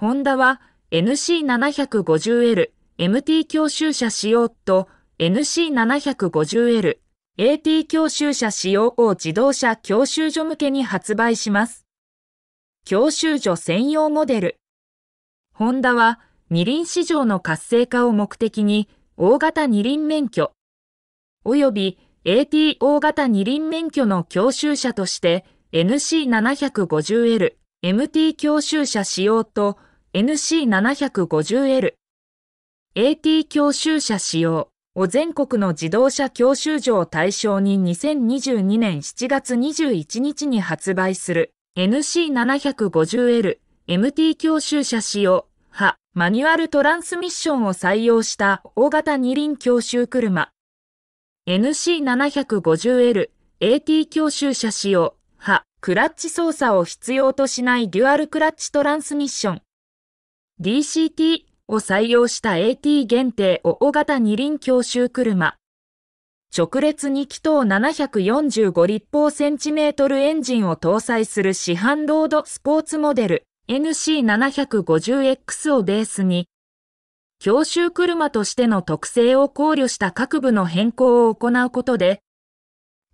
ホンダは NC750L MT 教習車使用と NC750L AT 教習車使用を自動車教習所向けに発売します。教習所専用モデル。ホンダは二輪市場の活性化を目的に大型二輪免許、および AT 大型二輪免許の教習車として NC750L MT 教習車使用と NC750L、AT 教習車使用を全国の自動車教習所を対象に2022年7月21日に発売する NC750L MT 教習車使用派マニュアルトランスミッションを採用した大型二輪教習車 NC750L AT 教習車使用派クラッチ操作を必要としないデュアルクラッチトランスミッション DCT を採用した AT 限定を大型二輪教習車。直列2気筒745立方センチメートルエンジンを搭載する市販ロードスポーツモデル NC750X をベースに、教習車としての特性を考慮した各部の変更を行うことで、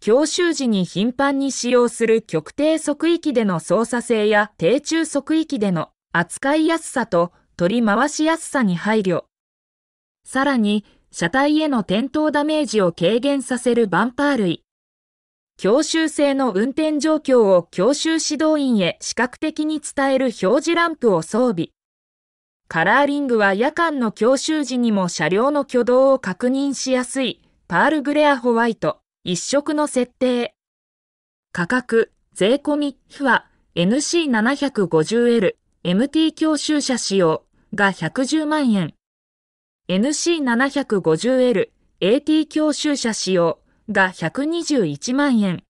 教習時に頻繁に使用する極低速域での操作性や低中速域での扱いやすさと取り回しやすさに配慮。さらに、車体への転倒ダメージを軽減させるバンパー類。教習性の運転状況を教習指導員へ視覚的に伝える表示ランプを装備。カラーリングは夜間の教習時にも車両の挙動を確認しやすい、パールグレアホワイト、一色の設定。価格、税込み、は NC750L。MT 教習者使用が110万円、NC750L AT 教習者使用が121万円、